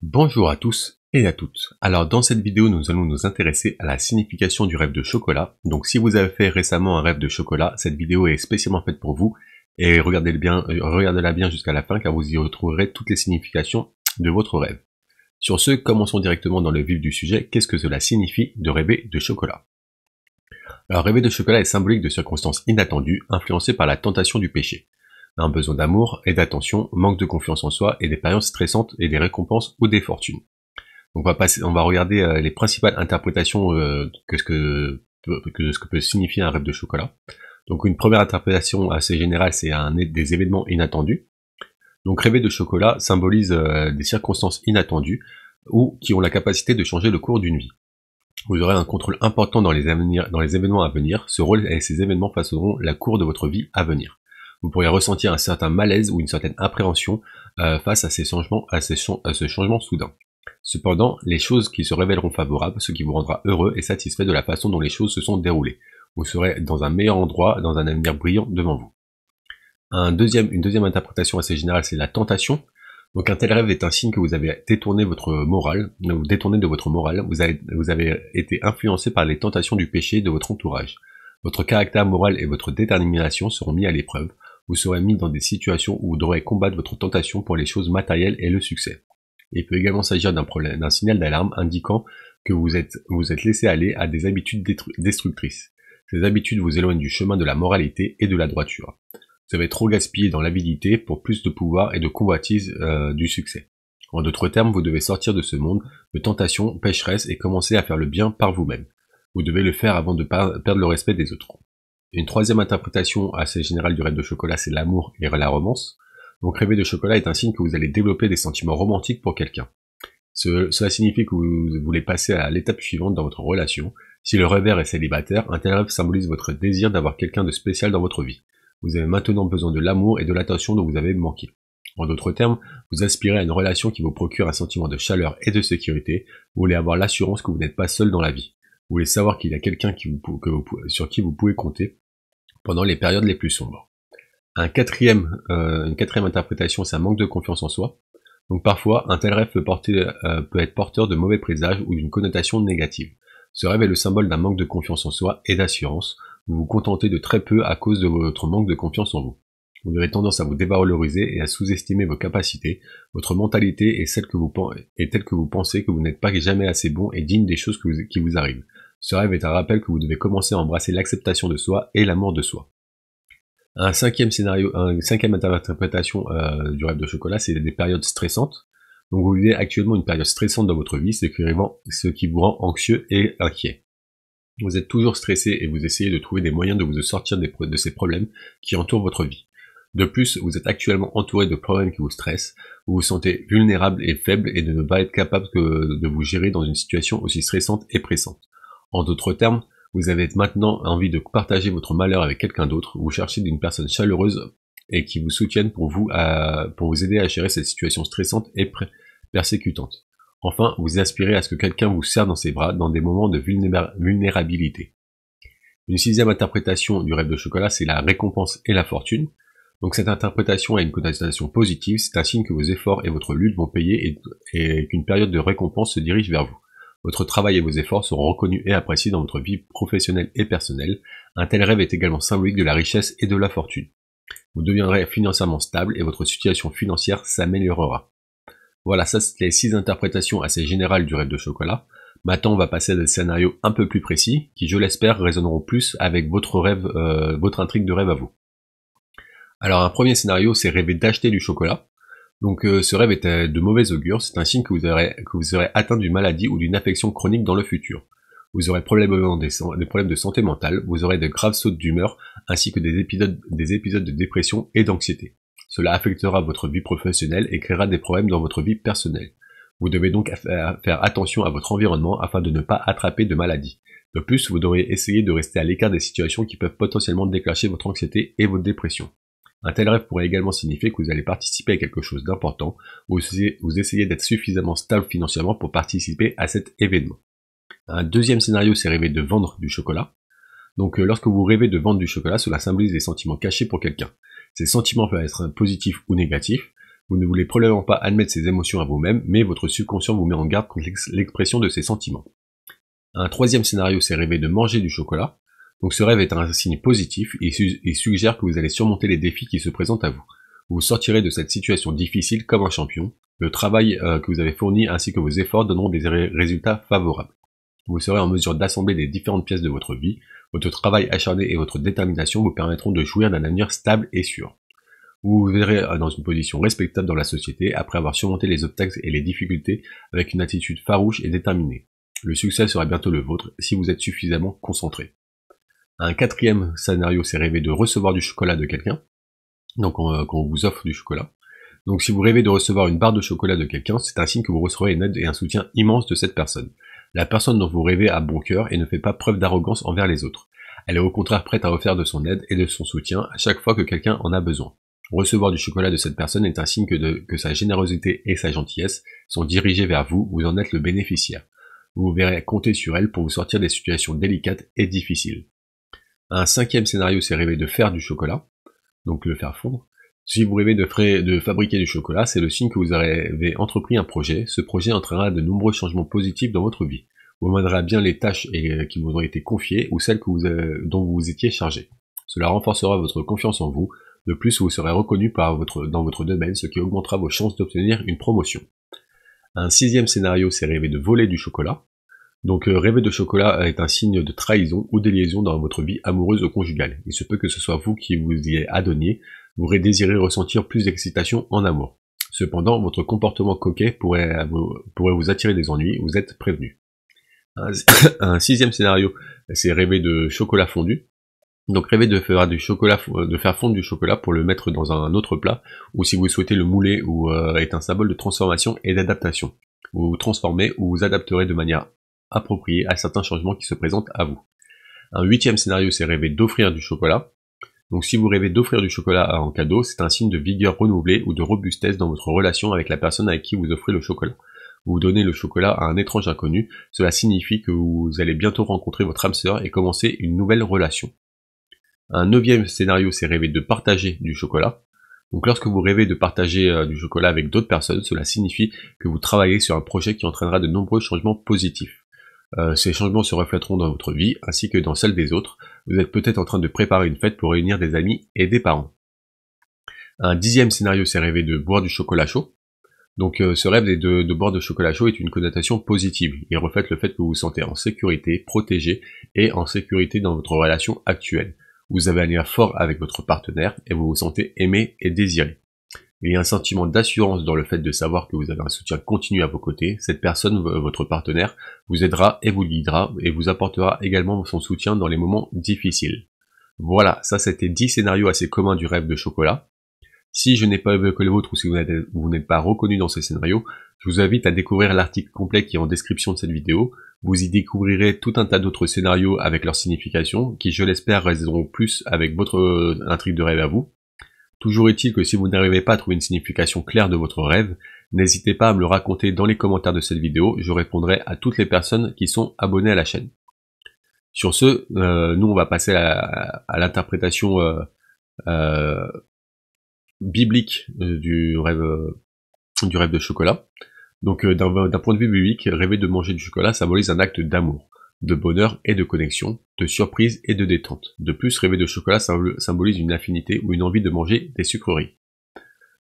Bonjour à tous et à toutes. Alors dans cette vidéo nous allons nous intéresser à la signification du rêve de chocolat. Donc si vous avez fait récemment un rêve de chocolat, cette vidéo est spécialement faite pour vous et euh, regardez-la bien, regardez bien jusqu'à la fin car vous y retrouverez toutes les significations de votre rêve. Sur ce, commençons directement dans le vif du sujet, qu'est-ce que cela signifie de rêver de chocolat Alors rêver de chocolat est symbolique de circonstances inattendues influencées par la tentation du péché un besoin d'amour et d'attention, manque de confiance en soi et des périodes stressantes et des récompenses ou des fortunes. Donc on va, passer, on va regarder euh, les principales interprétations euh, que ce que, que ce que peut signifier un rêve de chocolat. Donc une première interprétation assez générale, c'est un des événements inattendus. Donc rêver de chocolat symbolise euh, des circonstances inattendues ou qui ont la capacité de changer le cours d'une vie. Vous aurez un contrôle important dans les, dans les événements à venir. Ce rôle et ces événements passeront la cour de votre vie à venir vous pourriez ressentir un certain malaise ou une certaine appréhension euh, face à ces changements, à, ce changement soudain. Cependant, les choses qui se révéleront favorables, ce qui vous rendra heureux et satisfait de la façon dont les choses se sont déroulées. Vous serez dans un meilleur endroit, dans un avenir brillant devant vous. une deuxième interprétation assez générale, c'est la tentation. Donc un tel rêve est un signe que vous avez détourné votre morale, vous détourné de votre morale, vous avez, vous avez été influencé par les tentations du péché de votre entourage. Votre caractère moral et votre détermination seront mis à l'épreuve vous serez mis dans des situations où vous devrez combattre votre tentation pour les choses matérielles et le succès. Il peut également s'agir d'un problème, d'un signal d'alarme indiquant que vous êtes, vous êtes laissé aller à des habitudes destructrices. Ces habitudes vous éloignent du chemin de la moralité et de la droiture. Vous avez trop gaspillé dans l'avidité pour plus de pouvoir et de convoitise euh, du succès. En d'autres termes, vous devez sortir de ce monde de tentation, pécheresse et commencer à faire le bien par vous-même. Vous devez le faire avant de perdre le respect des autres. Une troisième interprétation assez générale du rêve de chocolat, c'est l'amour et la romance. Donc rêver de chocolat est un signe que vous allez développer des sentiments romantiques pour quelqu'un. cela signifie que vous voulez passer à l'étape suivante dans votre relation. Si le rêve est célibataire, un tel rêve symbolise votre désir d'avoir quelqu'un de spécial dans votre vie. Vous avez maintenant besoin de l'amour et de l'attention dont vous avez manqué. En d'autres termes, vous aspirez à une relation qui vous procure un sentiment de chaleur et de sécurité. Vous voulez avoir l'assurance que vous n'êtes pas seul dans la vie. Vous voulez savoir qu'il y a quelqu'un qui sur qui vous pouvez compter pendant les périodes les plus sombres. Un quatrième, euh, une quatrième interprétation, c'est un manque de confiance en soi. Donc parfois, un tel rêve peut, porter, euh, peut être porteur de mauvais présages ou d'une connotation négative. Ce rêve est le symbole d'un manque de confiance en soi et d'assurance. Vous vous contentez de très peu à cause de votre manque de confiance en vous. Vous aurez tendance à vous dévaloriser et à sous-estimer vos capacités. Votre mentalité est, celle que vous, est telle que vous pensez que vous n'êtes pas jamais assez bon et digne des choses qui vous arrivent. Ce rêve est un rappel que vous devez commencer à embrasser l'acceptation de soi et l'amour de soi. Un cinquième scénario, cinquième interprétation euh, du rêve de chocolat, c'est des périodes stressantes. Donc vous vivez actuellement une période stressante dans votre vie, c'est ce qui vous rend anxieux et inquiet. Vous êtes toujours stressé et vous essayez de trouver des moyens de vous sortir de ces problèmes qui entourent votre vie. De plus, vous êtes actuellement entouré de problèmes qui vous stressent, vous vous sentez vulnérable et faible et de ne pas être capable de vous gérer dans une situation aussi stressante et pressante. En d'autres termes, vous avez maintenant envie de partager votre malheur avec quelqu'un d'autre, vous cherchez une personne chaleureuse et qui vous soutienne pour vous, pour vous aider à gérer cette situation stressante et persécutante. Enfin, vous aspirez à ce que quelqu'un vous serre dans ses bras dans des moments de vulnérabilité. Une sixième interprétation du rêve de chocolat, c'est la récompense et la fortune. Donc cette interprétation a une connotation positive, c'est un signe que vos efforts et votre lutte vont payer et qu'une période de récompense se dirige vers vous. Votre travail et vos efforts seront reconnus et appréciés dans votre vie professionnelle et personnelle. Un tel rêve est également symbolique de la richesse et de la fortune. Vous deviendrez financièrement stable et votre situation financière s'améliorera. Voilà, ça c'était les six interprétations assez générales du rêve de chocolat. Maintenant, on va passer à des scénarios un peu plus précis, qui, je l'espère, résonneront plus avec votre rêve, euh, votre intrigue de rêve à vous. Alors, un premier scénario, c'est rêver d'acheter du chocolat. Donc euh, ce rêve est euh, de mauvais augure, c'est un signe que vous, aurez, serez atteint d'une maladie ou d'une affection chronique dans le futur. Vous aurez probablement des, problèmes de santé mentale, vous aurez de graves sautes d'humeur, ainsi que des épisodes, des épisodes de dépression et d'anxiété. Cela affectera votre vie professionnelle et créera des problèmes dans votre vie personnelle. Vous devez donc euh, faire attention à votre environnement afin de ne pas attraper de maladies. De plus, vous devrez essayer de rester à l'écart des situations qui peuvent potentiellement déclencher votre anxiété et votre dépression. Un tel rêve pourrait également signifier que vous allez participer à quelque chose d'important, ou vous essayez d'être suffisamment stable financièrement pour participer à cet événement. Un deuxième scénario, c'est rêver de vendre du chocolat. Donc euh, lorsque vous rêvez de vendre du chocolat, cela symbolise des sentiments cachés pour quelqu'un. Ces sentiments peuvent être positifs ou négatifs. Vous ne voulez probablement pas admettre ces émotions à vous-même, mais votre subconscient vous met en garde contre l'expression de ces sentiments. Un troisième scénario, c'est rêver de manger du chocolat. Donc ce rêve est un signe positif et, suggère que vous allez surmonter les défis qui se présentent à vous. Vous sortirez de cette situation difficile comme un champion. Le travail euh, que vous avez fourni ainsi que vos efforts donneront des résultats favorables. Vous serez en mesure d'assembler les différentes pièces de votre vie. Votre travail acharné et votre détermination vous permettront de jouir d'un avenir stable et sûr. Vous vous verrez euh, dans une position respectable dans la société après avoir surmonté les obstacles et les difficultés avec une attitude farouche et déterminée. Le succès sera bientôt le vôtre si vous êtes suffisamment concentré. Un quatrième scénario, c'est rêver de recevoir du chocolat de quelqu'un. Donc qu'on euh, vous offre du chocolat. Donc si vous rêvez de recevoir une barre de chocolat de quelqu'un, c'est un signe que vous recevrez une aide et un soutien immense de cette personne. La personne dont vous rêvez a bon cœur et ne fait pas preuve d'arrogance envers les autres. Elle est au contraire prête à offrir de son aide et de son soutien à chaque fois que quelqu'un en a besoin. Recevoir du chocolat de cette personne est un signe que, que sa générosité et sa gentillesse sont dirigées vers vous, vous en êtes le bénéficiaire. Vous verrez compter sur elle pour vous sortir des situations délicates et difficiles. Un cinquième scénario, c'est rêver de faire du chocolat, donc le faire fondre. Si vous rêvez de, fabriquer du chocolat, c'est le signe que vous avez entrepris un projet. Ce projet entraînera de nombreux changements positifs dans votre vie. Vous mènera bien les tâches euh, qui vous ont été confiées ou celles que vous euh, dont vous étiez chargé. Cela renforcera votre confiance en vous. De plus, vous serez reconnu dans votre domaine, ce qui augmentera vos chances d'obtenir une promotion. Un sixième scénario, c'est rêver de voler du chocolat. Donc euh, rêver de chocolat est un signe de trahison ou de liaison dans votre vie amoureuse ou conjugale. Il se peut que ce soit vous qui vous y êtes adonné, vous aurez désiré ressentir plus d'excitation en amour. Cependant, votre comportement coquet pourrait vous, attirer des ennuis, vous êtes prévenu. Un, sixième scénario, c'est rêver de chocolat fondu. Donc rêver de faire du chocolat, de faire fondre du chocolat pour le mettre dans un autre plat, ou si vous souhaitez le mouler, ou euh, est un symbole de transformation et d'adaptation. Vous, vous transformez ou vous adapterez de manière approprié à certains changements qui se présentent à vous. Un huitième scénario, c'est rêver d'offrir du chocolat. Donc si vous rêvez d'offrir du chocolat en cadeau, c'est un signe de vigueur renouvelée ou de robustesse dans votre relation avec la personne avec qui vous offrez le chocolat. Vous donnez le chocolat à un étrange inconnu, cela signifie que vous allez bientôt rencontrer votre âme sœur et commencer une nouvelle relation. Un neuvième scénario, c'est rêver de partager du chocolat. Donc lorsque vous rêvez de partager euh, du chocolat avec d'autres personnes, cela signifie que vous travaillez sur un projet qui entraînera de nombreux changements positifs. Euh, ces changements se reflèteront dans votre vie ainsi que dans celle des autres. Vous êtes peut-être en train de préparer une fête pour réunir des amis et des parents. Un dixième scénario, c'est rêver de boire du chocolat chaud. Donc euh, ce rêve de, de boire du chocolat chaud est une connotation positive. Il reflète le fait que vous vous sentez en sécurité, protégé et en sécurité dans votre relation actuelle. Vous avez un lien fort avec votre partenaire et vous vous sentez aimé et désiré. Il y a un sentiment d'assurance dans le fait de savoir que vous avez un soutien continu à vos côtés. Cette personne, votre partenaire, vous aidera et vous guidera et vous apportera également son soutien dans les moments difficiles. Voilà, ça c'était 10 scénarios assez communs du rêve de chocolat. Si je n'ai pas que le vôtre ou si vous n'êtes pas reconnu dans ces scénarios, je vous invite à découvrir l'article complet qui est en description de cette vidéo. Vous y découvrirez tout un tas d'autres scénarios avec leurs significations, qui, je l'espère, résideront plus avec votre euh, intrigue de rêve à vous. Toujours est-il que si vous n'arrivez pas à trouver une signification claire de votre rêve, n'hésitez pas à me le raconter dans les commentaires de cette vidéo, je répondrai à toutes les personnes qui sont abonnées à la chaîne. Sur ce, euh, nous on va passer à, l'interprétation euh, euh, biblique du rêve, du rêve de chocolat. Donc d'un point de vue biblique, rêver de manger du chocolat symbolise un acte d'amour de bonheur et de connexion, de surprise et de détente. De plus, rêver de chocolat symbolise une affinité ou une envie de manger des sucreries.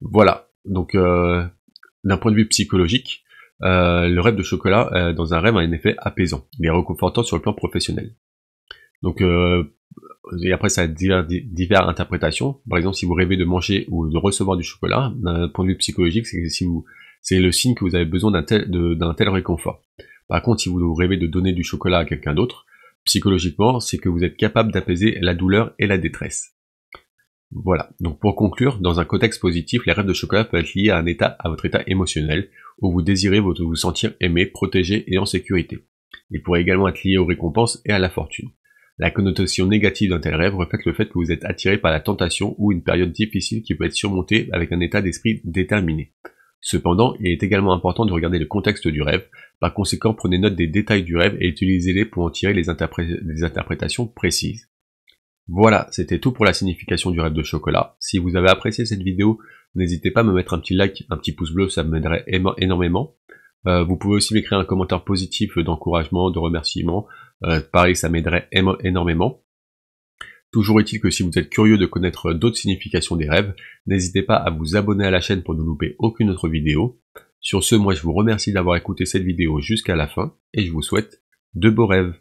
Voilà, donc euh, d'un point de vue psychologique, euh, le rêve de chocolat euh, dans un rêve a un effet apaisant, mais reconfortant sur le plan professionnel. Donc, et après ça a divers, interprétations. Par exemple, si vous rêvez de manger ou de recevoir du chocolat, d'un point de vue psychologique, c'est que si vous c'est le signe que vous avez besoin d'un tel, réconfort. Par contre, si vous rêvez de donner du chocolat à quelqu'un d'autre, psychologiquement, c'est que vous êtes capable d'apaiser la douleur et la détresse. Voilà. Donc pour conclure, dans un contexte positif, les rêves de chocolat peuvent être liés à un état, à votre état émotionnel, où vous désirez vous sentir aimé, protégé et en sécurité. Ils pourraient également être liés aux récompenses et à la fortune. La connotation négative d'un tel rêve reflète le fait que vous êtes attiré par la tentation ou une période difficile qui peut être surmontée avec un état d'esprit déterminé. Cependant, il est également important de regarder le contexte du rêve, par conséquent prenez note des détails du rêve et utilisez-les pour en tirer les, interprétations précises. Voilà, c'était tout pour la signification du rêve de chocolat. Si vous avez apprécié cette vidéo, n'hésitez pas à me mettre un petit like, un petit pouce bleu, ça m'aiderait énormément. Euh, vous pouvez aussi m'écrire un commentaire positif d'encouragement, de remerciement. Euh, pareil, ça m'aiderait énormément. Toujours est-il que si vous êtes curieux de connaître d'autres significations des rêves, n'hésitez pas à vous abonner à la chaîne pour ne louper aucune autre vidéo. Sur ce, moi je vous remercie d'avoir écouté cette vidéo jusqu'à la fin et je vous souhaite de beaux rêves.